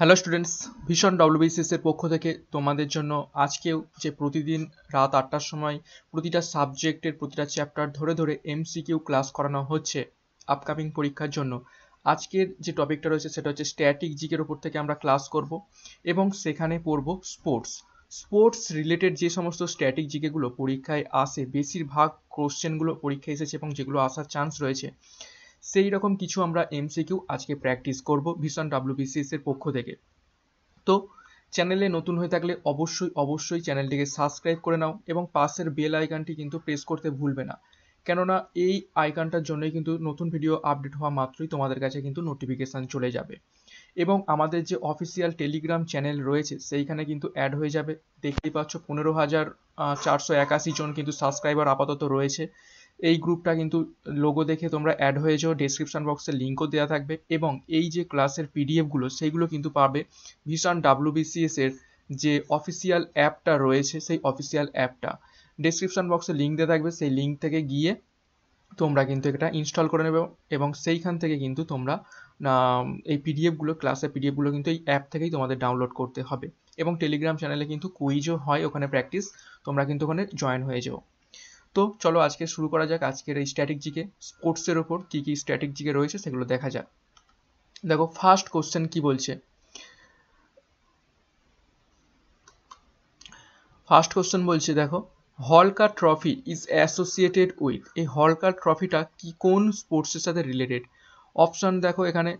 hello students ভীষণ এর পক্ষ থেকে তোমাদের জন্য আজকেও যে প্রতিদিন রাত আটটার সময় প্রতিটা সাবজেক্টের প্রতিটা চ্যাপ্টার ধরে ধরে এমসিকিউ ক্লাস করানো হচ্ছে আপকামিং পরীক্ষার জন্য আজকের যে টপিকটা রয়েছে সেটা হচ্ছে স্ট্যাটিক জিকের ওপর থেকে আমরা ক্লাস করব এবং সেখানে পড়ব স্পোর্টস স্পোর্টস রিলেটেড যে সমস্ত স্ট্যাটিক জিকেগুলো পরীক্ষায় আসে বেশিরভাগ কোশ্চেনগুলো পরীক্ষায় এসেছে এবং যেগুলো আসার চান্স রয়েছে সেই রকম কিছু আমরা এমসিকিউ আজকে প্র্যাকটিস করব ভীষণ ডাব্লিউবিসিএস এর পক্ষ থেকে তো চ্যানেলে নতুন হয়ে থাকলে অবশ্যই অবশ্যই চ্যানেলটিকে সাবস্ক্রাইব করে নাও এবং পাশের বেল আইকনটি কিন্তু প্রেস করতে ভুলবে না কেননা এই আইকনটার জন্যই কিন্তু নতুন ভিডিও আপডেট হওয়া মাত্রই তোমাদের কাছে কিন্তু নোটিফিকেশান চলে যাবে এবং আমাদের যে অফিসিয়াল টেলিগ্রাম চ্যানেল রয়েছে সেইখানে কিন্তু অ্যাড হয়ে যাবে দেখতেই পাচ্ছ পনেরো হাজার চারশো একাশি জন কিন্তু সাবস্ক্রাইবার আপাতত রয়েছে এই গ্রুপটা কিন্তু লোগো দেখে তোমরা অ্যাড হয়ে যাও ডেসক্রিপশন বক্সে লিঙ্কও দেওয়া থাকবে এবং এই যে ক্লাসের পিডিএফগুলো সেইগুলো কিন্তু পাবে ভিশন ডাব্লুবিসিএসের এর যে অফিসিয়াল অ্যাপটা রয়েছে সেই অফিসিয়াল অ্যাপটা ডেসক্রিপশন বক্সে লিঙ্ক দেওয়া থাকবে সেই লিঙ্ক থেকে গিয়ে তোমরা কিন্তু এটা ইনস্টল করে নেবে এবং সেইখান থেকে কিন্তু তোমরা এই পিডিএফগুলো ক্লাসের পিডিএফগুলো কিন্তু এই অ্যাপ থেকেই তোমাদের ডাউনলোড করতে হবে এবং টেলিগ্রাম চ্যানেলে কিন্তু কুইজও হয় ওখানে প্র্যাকটিস তোমরা কিন্তু ওখানে জয়েন হয়ে যাও তো চলো আজকে শুরু করা যাক আজকের এই স্ট্র্যাটেজিকে স্পোর্টসের ওপর কী কী স্ট্র্যাটেজিকে রয়েছে সেগুলো দেখা যাক দেখো ফার্স্ট কোশ্চেন কি বলছে ফার্স্ট কোশ্চেন বলছে দেখো Holkar trophy is associated with এই হলকার ট্রফিটা কি কোন স্পোর্টসের সাথে রিলেটেড অপশান দেখো এখানে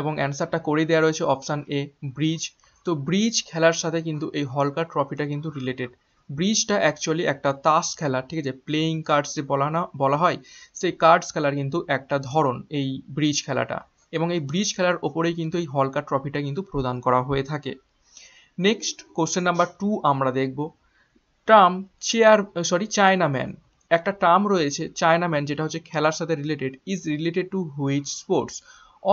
এবং অ্যান্সারটা করেই দেওয়া রয়েছে অপশান এ ব্রিজ তো ব্রিজ খেলার সাথে কিন্তু এই হলকার ট্রফিটা কিন্তু রিলেটেড ব্রিজটা অ্যাকচুয়ালি একটা তাস খেলা ঠিক আছে প্লেয়িং কার্ডস যে বলা না বলা হয় সেই কার্ডস খেলার কিন্তু একটা ধরন এই ব্রিজ খেলাটা এবং এই ব্রিজ খেলার ওপরেই কিন্তু এই হলকা ট্রফিটা কিন্তু প্রদান করা হয়ে থাকে নেক্সট কোশ্চেন নাম্বার টু আমরা দেখব term chair sorry China man একটা টার্ম রয়েছে চায়না ম্যান যেটা হচ্ছে খেলার সাথে related is related to which sports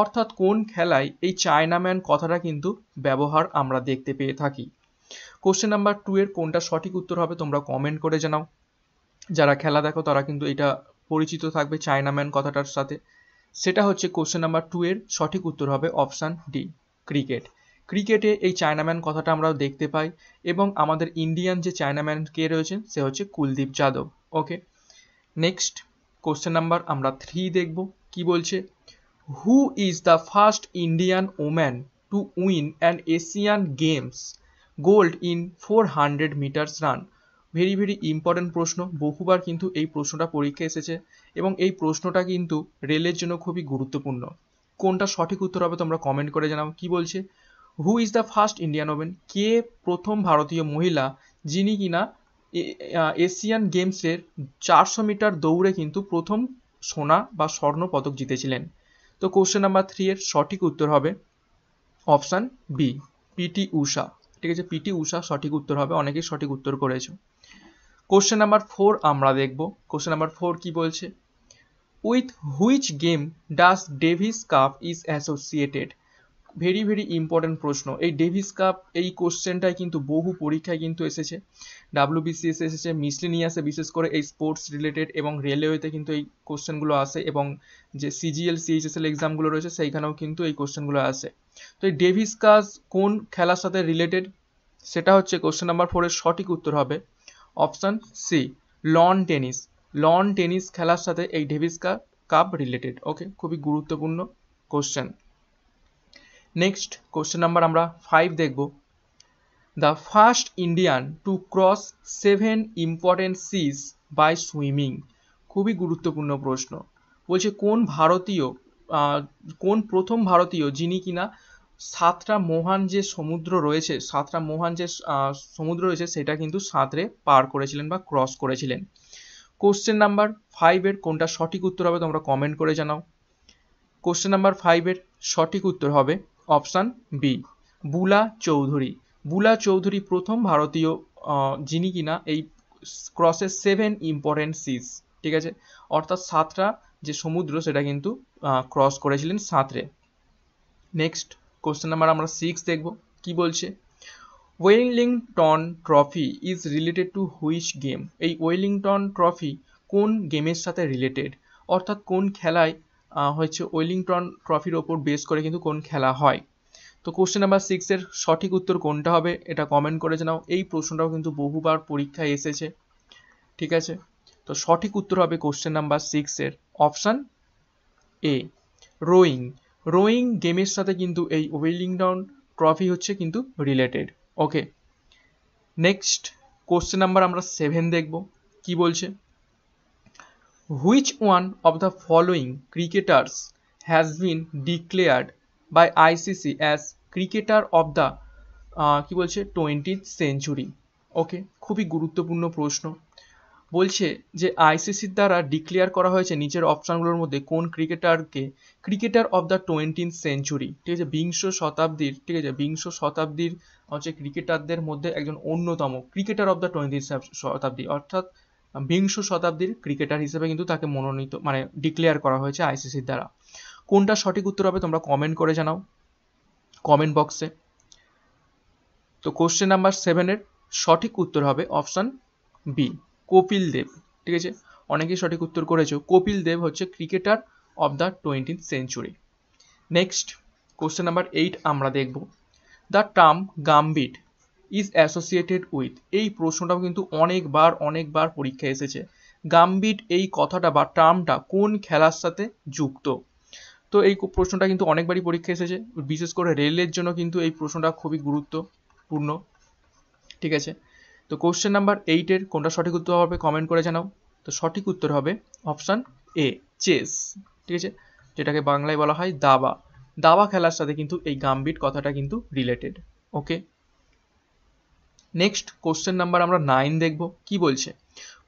অর্থাৎ কোন খেলায় এই চায়নাম্যান কথাটা কিন্তু ব্যবহার আমরা দেখতে পেয়ে থাকি কোশ্চেন নাম্বার টু এর কোনটা সঠিক উত্তর হবে তোমরা কমেন্ট করে জানাও যারা খেলা দেখো তারা কিন্তু এটা পরিচিত থাকবে চায়নাম্যান কথাটার সাথে সেটা হচ্ছে কোশ্চেন নাম্বার টু এর সঠিক উত্তর হবে অপশান ডি ক্রিকেট ক্রিকেটে এই চায়নাম্যান কথাটা আমরা দেখতে পাই এবং আমাদের ইন্ডিয়ান যে চায়নাম্যান কে রয়েছেন সে হচ্ছে Kuldeep Yadav okay next question number আমরা থ্রি দেখব কি বলছে who is the first Indian woman to win an Asian Games gold in four hundred metres run very very important প্রশ্ন বহুবার কিন্তু এই প্রশ্নটা পরীক্ষা এসেছে এবং এই প্রশ্নটা কিন্তু রেলের জন্য খুবই গুরুত্বপূর্ণ কোনটা সঠিক উত্তর হবে তোমরা কমেন্ট করে জানাও কি বলছে who is the first Indian woman কে প্রথম ভারতীয় মহিলা যিনি কিনা এশিয়ান গেমসের চারশো মিটার দৌড়ে কিন্তু প্রথম সোনা বা স্বর্ণ পদক জিতেছিলেন তো কোশ্চেন নাম্বার থ্রি এর সঠিক উত্তর হবে অপশান বি পিটি উষা ঠিক আছে পিটি উষা সঠিক উত্তর হবে অনেকেই সঠিক উত্তর করেছে কোশ্চেন নাম্বার ফোর আমরা দেখব কোশ্চেন নাম্বার ফোর কি বলছে with which game does Davis Cup is associated very very important প্রশ্ন এই ডেভিস কাপ এই কোশ্চেনটাই কিন্তু বহু পরীক্ষায় কিন্তু এসেছে ডাব্লিউবিসিএস এসেছে মিসলিনিয়াসে বিশেষ করে এই স্পোর্টস রিলেটেড এবং রেলওয়েতে কিন্তু এই কোশ্চেনগুলো আসে এবং যে সিজিএল সিএইচএসএল এক্সামগুলো রয়েছে সেইখানেও কিন্তু এই কোশ্চেনগুলো আসে তো এই ডেভিস কাজ কোন খেলার সাথে রিলেটেড সেটা হচ্ছে কোশ্চেন নাম্বার ফোরের সঠিক উত্তর হবে option C lawn tennis lawn tennis খেলার সাথে এই ডেভিস কাপ রিলেটেড ওকে খুবই গুরুত্বপূর্ণ কোশ্চেন নেক্সট কোশ্চেন নাম্বার আমরা ফাইভ দেখব the first Indian to cross seven important seas by swimming খুবই গুরুত্বপূর্ণ প্রশ্ন বলছে কোন ভারতীয় কোন প্রথম ভারতীয় যিনি কিনা সাতটা মহান যে সমুদ্র রয়েছে সাতটা মহান যে সমুদ্র রয়েছে সেটা কিন্তু সাঁতরে পার করেছিলেন বা ক্রস করেছিলেন কোশ্চেন নাম্বার ফাইভের কোনটা সঠিক উত্তর হবে তোমরা কমেন্ট করে জানাও কোশ্চেন নাম্বার ফাইভের সঠিক উত্তর হবে অপশান বি বুলা চৌধুরী বুলা চৌধুরী প্রথম ভারতীয় যিনি কিনা এই ক্রসের সেভেন ইম্পর্টেন্ট সিজ ঠিক আছে অর্থাৎ সাতটা যে সমুদ্র সেটা কিন্তু ক্রস করেছিলেন সাঁতরে নেক্সট কোশ্চেন নাম্বার আমরা সিক্স দেখব কি বলছে Wellington trophy is related to which game এই ওয়েলিংটন ট্রফি কোন গেমের সাথে রিলেটেড অর্থাৎ কোন খেলায় হচ্ছে ওয়েলিংটন ট্রফির ওপর বেস করে কিন্তু কোন খেলা হয় তো কোশ্চেন নাম্বার সিক্সের সঠিক উত্তর কোনটা হবে এটা কমেন্ট করে জানাও এই প্রশ্নটাও কিন্তু বহুবার পরীক্ষায় এসেছে ঠিক আছে তো সঠিক উত্তর হবে কোশ্চেন নাম্বার সিক্সের অপশান এ রোয়িং রোয়িং গেমের সাথে কিন্তু এই ডাউন ট্রফি হচ্ছে কিন্তু related okay next question number আমরা সেভেন দেখব কি বলছে which one of the following cricketers has been declared by ICC as cricketer of the কি বলছে টোয়েন্টিথ সেঞ্চুরি ওকে খুবই গুরুত্বপূর্ণ প্রশ্ন বলছে যে আইসিসির দ্বারা ডিক্লেয়ার করা হয়েছে নিচের অপশানগুলোর মধ্যে কোন ক্রিকেটারকে cricketer of the twentieth century ঠিক আছে বিংশ শতাব্দীর ঠিক আছে বিংশ শতাব্দীর হচ্ছে ক্রিকেটারদের মধ্যে একজন অন্যতম ক্রিকেটার অফ দ্য টোয়েন্টিন শতাব্দী অর্থাৎ বিংশ শতাব্দীর ক্রিকেটার হিসেবে কিন্তু তাকে মনোনীত মানে ডিক্লেয়ার করা হয়েছে আইসিসির দ্বারা কোনটা সঠিক উত্তর হবে তোমরা কমেন্ট করে জানাও কমেন্ট বক্সে তো কোশ্চেন নাম্বার সেভেনের সঠিক উত্তর হবে অপশান বি কপিল দেব ঠিক আছে অনেকেই সঠিক উত্তর করেছ কপিল দেব হচ্ছে cricketer of the twenty century next question number eight আমরা দেখব the term gambit is associated with এই প্রশ্নটাও কিন্তু অনেকবার অনেকবার পরীক্ষায় এসেছে গাম্বিট এই কথাটা বা টার্মটা কোন খেলার সাথে যুক্ত তো এই প্রশ্নটা কিন্তু অনেকবারই পরীক্ষা এসেছে বিশেষ করে রেলের জন্য কিন্তু এই প্রশ্নটা খুবই গুরুত্বপূর্ণ ঠিক আছে তো কোশ্চেন নাম্বার এইটের কোনটা সঠিক উত্তর হবে কমেন্ট করে জানাও তো সঠিক উত্তর হবে অপশান এ চেস ঠিক আছে যেটাকে বাংলায় বলা হয় দাবা দাবা খেলার সাথে কিন্তু এই গাম্বিট কথাটা কিন্তু related okay next question number আমরা নাইন দেখব কি বলছে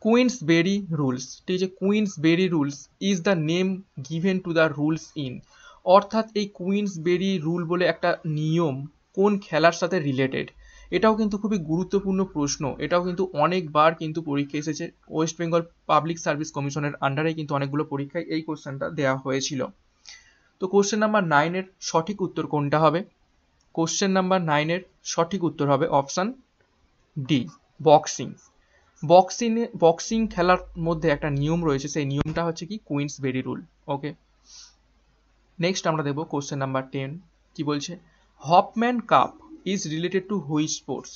কুইন্স বেরি রুলস ঠিক আছে Queensberry rules is the name given to the rules in অর্থাৎ এই কুইন্স বেরি রুল বলে একটা নিয়ম কোন খেলার সাথে রিলেটেড এটাও কিন্তু খুবই গুরুত্বপূর্ণ প্রশ্ন এটাও কিন্তু অনেকবার কিন্তু পরীক্ষা এসেছে ওয়েস্ট বেঙ্গল পাবলিক সার্ভিস কমিশনের আন্ডারে কিন্তু অনেকগুলো পরীক্ষায় এই কোশ্চেনটা দেওয়া হয়েছিল তো কোশ্চেন নাম্বার নাইনের সঠিক উত্তর কোনটা হবে কোশ্চেন নাম্বার নাইনের সঠিক উত্তর হবে option D boxing boxing boxing খেলার মধ্যে একটা নিয়ম রয়েছে সেই নিয়মটা হচ্ছে কি Queensberry rule okay next আমরা দেখবো কোশ্চেন নাম্বার টেন কি বলছে Hopman Cup is related to which sports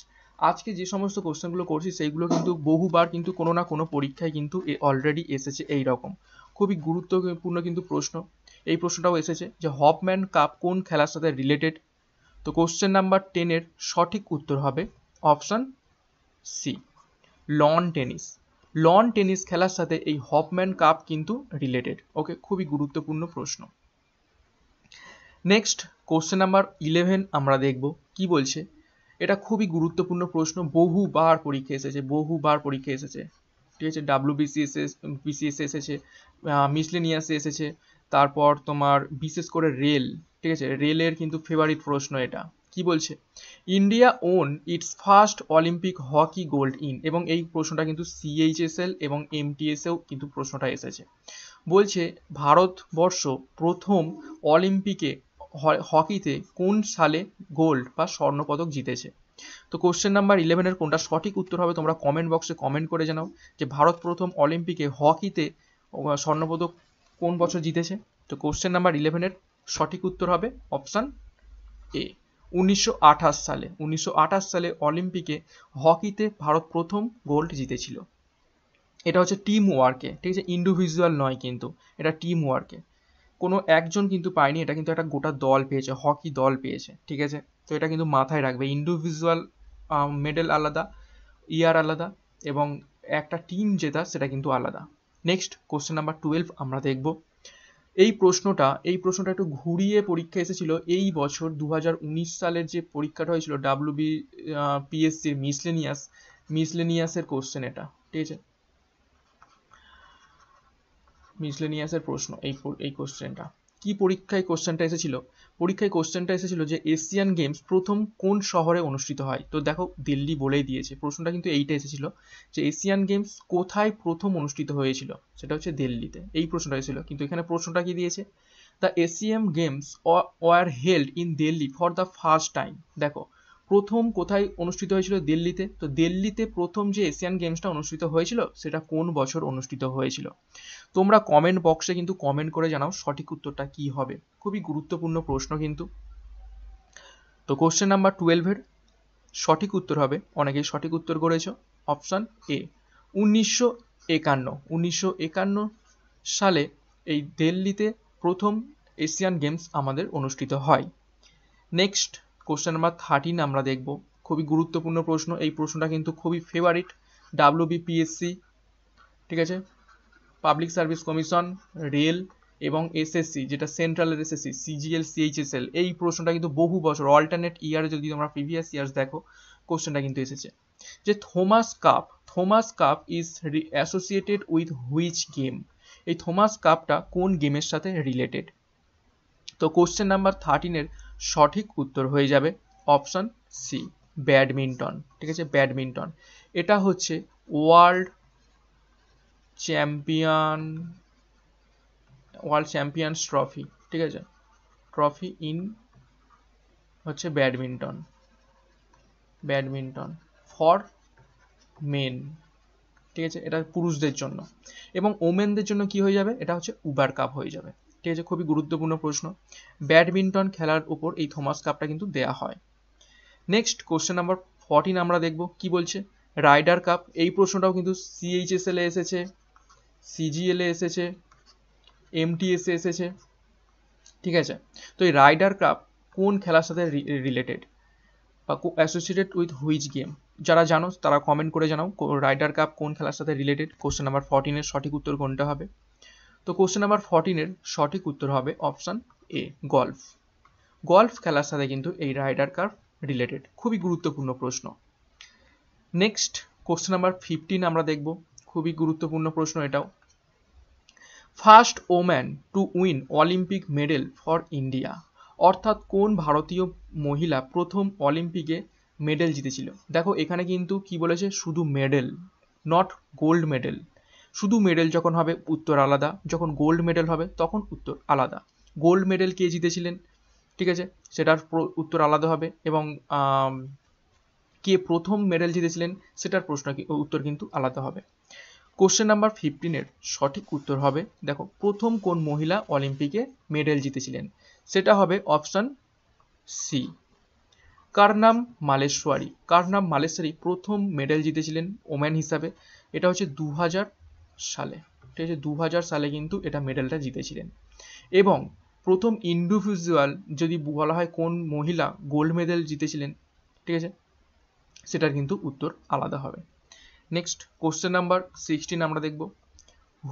আজকে যে সমস্ত কোশ্চেনগুলো করছি সেইগুলো কিন্তু বহুবার কিন্তু কোনো না কোনো পরীক্ষায় কিন্তু অলরেডি এসেছে এই রকম খুবই গুরুত্বপূর্ণ কিন্তু প্রশ্ন এই প্রশ্নটাও এসেছে যে হপম্যান কাপ কোন খেলার সাথে রিলেটেড তো কোশ্চেন নাম্বার টেনের সঠিক উত্তর হবে option C lawn tennis lawn tennis খেলার সাথে এই হপম্যান কাপ কিন্তু রিলেটেড ওকে খুবই গুরুত্বপূর্ণ প্রশ্ন নেক্সট কোশ্চেন নাম্বার ইলেভেন আমরা দেখব কি বলছে এটা খুবই গুরুত্বপূর্ণ প্রশ্ন বহুবার পরীক্ষা এসেছে বহুবার পরীক্ষা এসেছে ঠিক আছে ডাব্লিউ বিসিএসএস বিসিএস এসেছে মিসলেনিয়াস এসেছে তারপর তোমার বিশেষ করে রেল ঠিক আছে রেলের কিন্তু ফেভারিট প্রশ্ন এটা কি বলছে India won its first Olympic hockey gold in এবং এই প্রশ্নটা কিন্তু সিএইচএসএল এবং এমটিএসেও কিন্তু প্রশ্নটা এসেছে বলছে ভারতবর্ষ প্রথম অলিম্পিকে হকিতে কোন সালে গোল্ড বা স্বর্ণপদক জিতেছে তো কোশ্চেন নাম্বার ইলেভেনের কোনটা সঠিক উত্তর হবে তোমরা কমেন্ট বক্সে কমেন্ট করে জানাও যে ভারত প্রথম অলিম্পিকে হকিতে স্বর্ণপদক কোন বছর জিতেছে তো কোশ্চেন নাম্বার ইলেভেনের সঠিক উত্তর হবে অপশান এ উনিশশো আঠাশ সালে উনিশশো সালে অলিম্পিকে হকিতে ভারত প্রথম গোল্ড জিতেছিল এটা হচ্ছে টিম ওয়ার্কে ঠিক আছে ইন্ডিভিজুয়াল নয় কিন্তু এটা টিম ওয়ার্কে কোনো একজন কিন্তু পায়নি এটা কিন্তু একটা গোটা দল পেয়েছে হকি দল পেয়েছে ঠিক আছে তো এটা কিন্তু মাথায় রাখবে ইন্ডিভিজুয়াল মেডেল আলাদা ইয়ার আলাদা এবং একটা টিম জেতা সেটা কিন্তু আলাদা নেক্সট কোশ্চেন নাম্বার টুয়েলভ আমরা দেখব এই প্রশ্নটা এই প্রশ্নটা একটু ঘুরিয়ে পরীক্ষা এসেছিল এই বছর দু হাজার উনিশ সালের যে পরীক্ষাটা হয়েছিল ডাব্লিউবি পিএসসি মিসলেনিয়াস মিসলেনিয়াসের কোশ্চেন এটা ঠিক আছে মিসলেনিয়াসের প্রশ্ন এই এই কোশ্চেনটা কি পরীক্ষায় কোশ্চেনটা এসেছিল পরীক্ষায় কোশ্চেনটা এসেছিল যে এশিয়ান গেমস প্রথম কোন শহরে অনুষ্ঠিত হয় তো দেখো দিল্লি বলেই দিয়েছে প্রশ্নটা কিন্তু এইটা এসেছিল যে এশিয়ান গেমস কোথায় প্রথম অনুষ্ঠিত হয়েছিল সেটা হচ্ছে দিল্লিতে এই প্রশ্নটা এসেছিল কিন্তু এখানে প্রশ্নটা কি দিয়েছে the Asian Games were held in Delhi for the first time দেখো প্রথম কোথায় অনুষ্ঠিত হয়েছিল দিল্লিতে তো দিল্লিতে প্রথম যে এশিয়ান গেমসটা অনুষ্ঠিত হয়েছিল সেটা কোন বছর অনুষ্ঠিত হয়েছিল তোমরা কমেন্ট বক্সে কিন্তু কমেন্ট করে জানাও সঠিক উত্তরটা কি হবে খুবই গুরুত্বপূর্ণ প্রশ্ন কিন্তু তো কোশ্চেন নাম্বার টুয়েলভের সঠিক উত্তর হবে অনেকেই সঠিক উত্তর করেছ অপশান এ উনিশশো একান্ন উনিশশো একান্ন সালে এই দিল্লিতে প্রথম এশিয়ান গেমস আমাদের অনুষ্ঠিত হয় নেক্সট কোশ্চেন নাম্বার থার্টিন আমরা দেখব খুবই গুরুত্বপূর্ণ প্রশ্ন এই প্রশ্নটা কিন্তু খুবই ফেভারিট ডাব্লিউ বিপিএসসি ঠিক আছে পাবলিক সার্ভিস কমিশন রেল এবং এসএসসি যেটা সেন্ট্রাল এসএসসি সিজিএল সিএইচএসএল এই প্রশ্নটা কিন্তু বহু বছর অল্টারনেট ইয়ারে যদি তোমরা প্রিভিয়াস ইয়ার্স দেখো কোশ্চেনটা কিন্তু এসেছে যে Thomas Cup Thomas Cup is associated with which game এই থোমাস কাপটা কোন গেমের সাথে রিলেটেড তো কোশ্চেন নাম্বার থার্টিনের সঠিক উত্তর হয়ে যাবে অপশান সি ব্যাডমিন্টন ঠিক আছে ব্যাডমিন্টন এটা হচ্ছে world champion world champions trophy ঠিক আছে ট্রফি ইন হচ্ছে ব্যাডমিন্টন ব্যাডমিন্টন ফর মেন ঠিক আছে এটা পুরুষদের জন্য এবং ওমেনদের জন্য কি হয়ে যাবে এটা হচ্ছে উবার কাপ হয়ে যাবে ঠিক আছে খুবই গুরুত্বপূর্ণ প্রশ্ন ব্যাডমিন্টন খেলার উপর এই থমাস কাপটা কিন্তু দেয়া হয় নেক্সট কোশ্চেন নাম্বার ফর্টিন আমরা দেখব কি বলছে রাইডার কাপ এই প্রশ্নটাও কিন্তু সিএইচএসএল এ এসেছে সিজিএল এ এসেছে এমটিএস এ এসেছে ঠিক আছে তো এই রাইডার কাপ কোন খেলার সাথে রিলেটেড বা অ্যাসোসিয়েটেড উইথ হুইচ গেম যারা জানো তারা কমেন্ট করে জানাও রাইডার কাপ কোন খেলার সাথে রিলেটেড কোশ্চেন নাম্বার ফর্টিনের সঠিক উত্তর কোনটা হবে তো কোশ্চেন নাম্বার ফর্টিনের সঠিক উত্তর হবে অপশান এ গল্ফ গল্ফ খেলার সাথে কিন্তু এই রাইডার কার্ভ রিলেটেড খুবই গুরুত্বপূর্ণ প্রশ্ন নেক্সট কোশ্চেন নাম্বার ফিফটিন আমরা দেখব খুবই গুরুত্বপূর্ণ প্রশ্ন এটাও first woman to win Olympic medal for India অর্থাৎ কোন ভারতীয় মহিলা প্রথম অলিম্পিকে মেডেল জিতেছিল দেখো এখানে কিন্তু কি বলেছে শুধু মেডেল নট গোল্ড মেডেল শুধু মেডেল যখন হবে উত্তর আলাদা যখন গোল্ড মেডেল হবে তখন উত্তর আলাদা গোল্ড মেডেল কে জিতেছিলেন ঠিক আছে সেটার উত্তর আলাদা হবে এবং কে প্রথম মেডেল জিতেছিলেন সেটার প্রশ্ন উত্তর কিন্তু আলাদা হবে কোশ্চেন নাম্বার ফিফটিনের সঠিক উত্তর হবে দেখো প্রথম কোন মহিলা অলিম্পিকে মেডেল জিতেছিলেন সেটা হবে অপশান সি কার নাম মালেশ্বরী কার নাম মালেশ্বরী প্রথম মেডেল জিতেছিলেন ওম্যান হিসাবে এটা হচ্ছে দু হাজার সালে ঠিক আছে দু সালে কিন্তু এটা মেডেলটা জিতেছিলেন এবং প্রথম ইন্ডিভিজুয়াল যদি বলা হয় কোন মহিলা গোল্ড মেডেল জিতেছিলেন ঠিক আছে সেটার কিন্তু উত্তর আলাদা হবে নেক্সট কোশ্চেন নাম্বার সিক্সটিন আমরা দেখব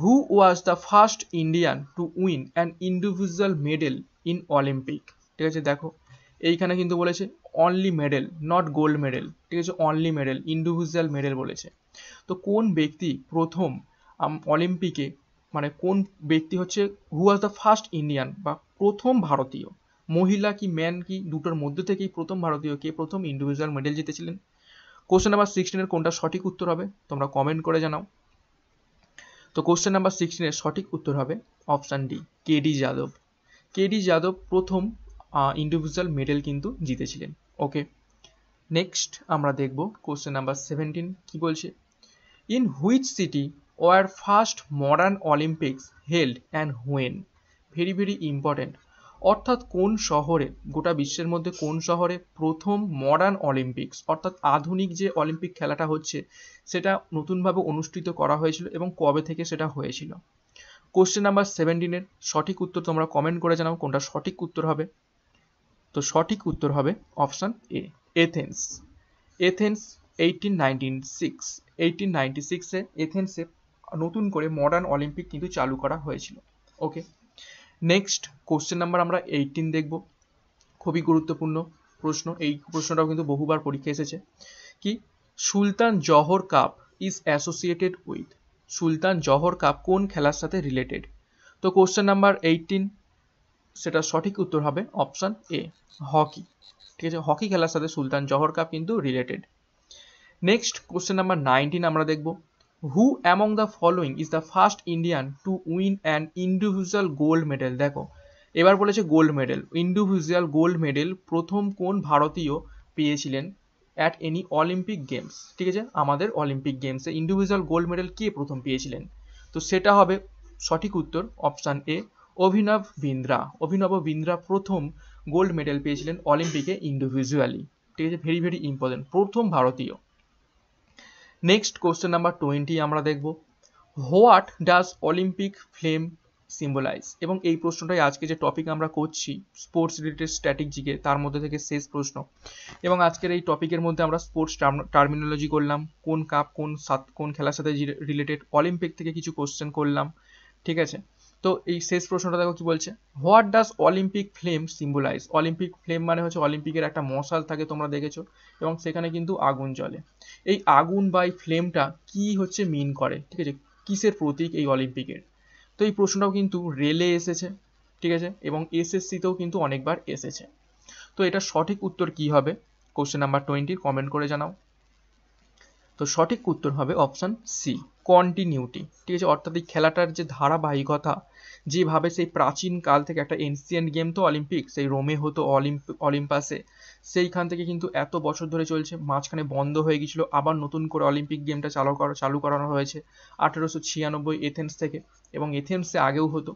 who was the first Indian to win an individual medal in Olympic ঠিক আছে দেখো এইখানে কিন্তু বলেছে only medal not gold medal ঠিক আছে অনলি মেডেল ইন্ডিভিজুয়াল মেডেল বলেছে তো কোন ব্যক্তি প্রথম অলিম্পিকে মানে কোন ব্যক্তি হচ্ছে who was the first Indian বা প্রথম ভারতীয় মহিলা কি ম্যান কি দুটোর মধ্যে থেকেই প্রথম ভারতীয় কে প্রথম ইন্ডিভিজুয়াল মেডেল জিতেছিলেন কোশ্চেন নাম্বার সিক্সটিনের কোনটা সঠিক উত্তর হবে তোমরা কমেন্ট করে জানাও তো কোশ্চেন নাম্বার সিক্সটিনের সঠিক উত্তর হবে option D K D Yadav K D Yadav প্রথম ইন্ডিভিজুয়াল মেডেল কিন্তু জিতেছিলেন ওকে নেক্সট আমরা দেখব কোশ্চেন নাম্বার সেভেন্টিন কী বলছে in which city were first modern Olympics held and when very very important অর্থাৎ কোন শহরে গোটা বিশ্বের মধ্যে কোন শহরে প্রথম মডার্ন অলিম্পিক্স অর্থাৎ আধুনিক যে অলিম্পিক খেলাটা হচ্ছে সেটা নতুনভাবে অনুষ্ঠিত করা হয়েছিল এবং কবে থেকে সেটা হয়েছিল কোশ্চেন নাম্বার সেভেন্টিনের সঠিক উত্তর তোমরা কমেন্ট করে জানাও কোনটা সঠিক উত্তর হবে তো সঠিক উত্তর হবে option A Athens Athens eighteen ninety six eighteen ninety সিক্সে এথেন্সে নতুন করে মডার্ন অলিম্পিক কিন্তু চালু করা হয়েছিল ওকে নেক্সট কোশ্চেন নাম্বার আমরা এইটিন দেখব খুবই গুরুত্বপূর্ণ প্রশ্ন এই প্রশ্নটাও কিন্তু বহুবার পরীক্ষা এসেছে কি Sultan Johor Cup is associated with Sultan Johor Cup কোন খেলার সাথে রিলেটেড তো কোশ্চেন নাম্বার এইটিন সেটা সঠিক উত্তর হবে অপশান এ হকি ঠিক আছে হকি খেলার সাথে সুলতান জহর কাপ কিন্তু related next question number nineteen আমরা দেখব who among the following is the first Indian to win an individual gold medal দেখো এবার বলেছে gold medal individual gold medal প্রথম কোন ভারতীয় পেয়েছিলেন অ্যাট এনি অলিম্পিক গেমস ঠিক আছে আমাদের অলিম্পিক গেমসে ইন্ডিভিজুয়াল গোল্ড মেডেল কে প্রথম পেয়েছিলেন তো সেটা হবে সঠিক উত্তর অপশান এ অভিনব বিন্দ্রা অভিনব বিন্দ্রা প্রথম গোল্ড মেডেল পেয়েছিলেন অলিম্পিকে ইন্ডিভিজুয়ালি ঠিক আছে ভেরি ভেরি ইম্পর্টেন্ট প্রথম ভারতীয় নেক্সট কোশ্চেন নাম্বার টোয়েন্টি আমরা দেখব what does Olympic flame symbolise এবং এই প্রশ্নটাই আজকে যে টপিক আমরা করছি স্পোর্টস রিলেটেড স্ট্র্যাটেজিকে তার মধ্যে থেকে শেষ প্রশ্ন এবং আজকের এই টপিকের মধ্যে আমরা স্পোর্টস টার্মিনোলজি করলাম কোন কাপ কোন সাত কোন খেলার সাথে রিলেটেড অলিম্পিক থেকে কিছু কোশ্চেন করলাম ঠিক আছে তো এই শেষ প্রশ্নটা দেখো কি বলছে what does Olympic flame symbolise Olympic flame মানে হচ্ছে অলিম্পিকের একটা মশাল থাকে তোমরা দেখেছো এবং সেখানে কিন্তু আগুন জ্বলে এই আগুন বা এই ফ্লেমটা কি হচ্ছে মিন করে ঠিক আছে কিসের প্রতীক এই অলিম্পিকের তো এই প্রশ্নটাও কিন্তু রেলে এসেছে ঠিক আছে এবং এসএসসিতেও কিন্তু অনেকবার এসেছে তো এটা সঠিক উত্তর কি হবে কোশ্চেন নাম্বার টোয়েন্টি কমেন্ট করে জানাও তো সঠিক উত্তর হবে অপশান সি কন্টিনিউটি ঠিক আছে অর্থাৎ এই খেলাটার যে ধারাবাহিকতা যেভাবে সেই প্রাচীন কাল থেকে একটা এনসিয়েন্ট গেম তো অলিম্পিক সেই রোমে হতো অলিম্প অলিম্পাসে সেইখান থেকে কিন্তু এত বছর ধরে চলছে মাঝখানে বন্ধ হয়ে গিয়েছিল আবার নতুন করে অলিম্পিক গেমটা চালু করা চালু করানো হয়েছে আঠেরোশো ছিয়ানব্বই এথেন্স থেকে এবং এথেন্সে আগেও হতো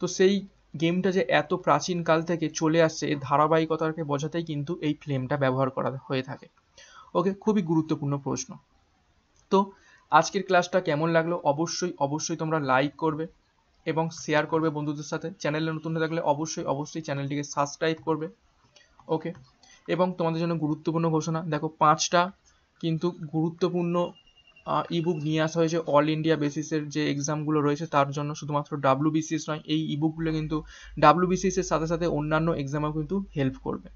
তো সেই গেমটা যে এত প্রাচীন কাল থেকে চলে আসছে এর ধারাবাহিকতাকে বোঝাতেই কিন্তু এই ফ্লেমটা ব্যবহার করা হয়ে থাকে ওকে খুবই গুরুত্বপূর্ণ প্রশ্ন তো আজকের ক্লাসটা কেমন লাগলো অবশ্যই অবশ্যই তোমরা লাইক করবে এবং শেয়ার করবে বন্ধুদের সাথে চ্যানেলে নতুন হয়ে থাকলে অবশ্যই অবশ্যই চ্যানেলটিকে সাবস্ক্রাইব করবে ওকে এবং তোমাদের জন্য গুরুত্বপূর্ণ ঘোষণা দেখো পাঁচটা কিন্তু গুরুত্বপূর্ণ ইবুক নিয়ে আসা হয়েছে অল ইন্ডিয়া বেসিসের যে এক্সামগুলো রয়েছে তার জন্য শুধুমাত্র ডাব্লু বিসিএস নয় এই ইবুকগুলো কিন্তু ডাব্লু বিসিএসের সাথে সাথে অন্যান্য এক্সামেও কিন্তু হেল্প করবে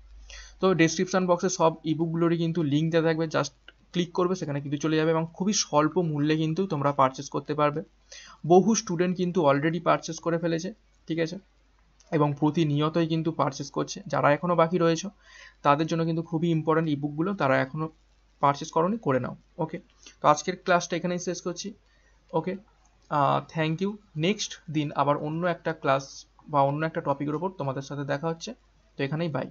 তো ডেসক্রিপশন বক্সে সব ইবুকগুলোরই কিন্তু লিঙ্ক দেওয়া থাকবে জাস্ট ক্লিক করবে সেখানে কিন্তু চলে যাবে এবং খুবই স্বল্প মূল্যে কিন্তু তোমরা পারচেস করতে পারবে বহু স্টুডেন্ট কিন্তু অলরেডি পারচেস করে ফেলেছে ঠিক আছে এবং প্রতিনিয়তই কিন্তু পারচেস করছে যারা এখনও বাকি রয়েছে তাদের জন্য কিন্তু খুবই ইম্পর্ট্যান্ট ইবুকগুলো তারা এখনও পারচেস করনি করে নাও ওকে তো আজকের ক্লাসটা এখানেই শেষ করছি ওকে থ্যাংক ইউ নেক্সট দিন আবার অন্য একটা ক্লাস বা অন্য একটা টপিকের ওপর তোমাদের সাথে দেখা হচ্ছে তো এখানেই বাই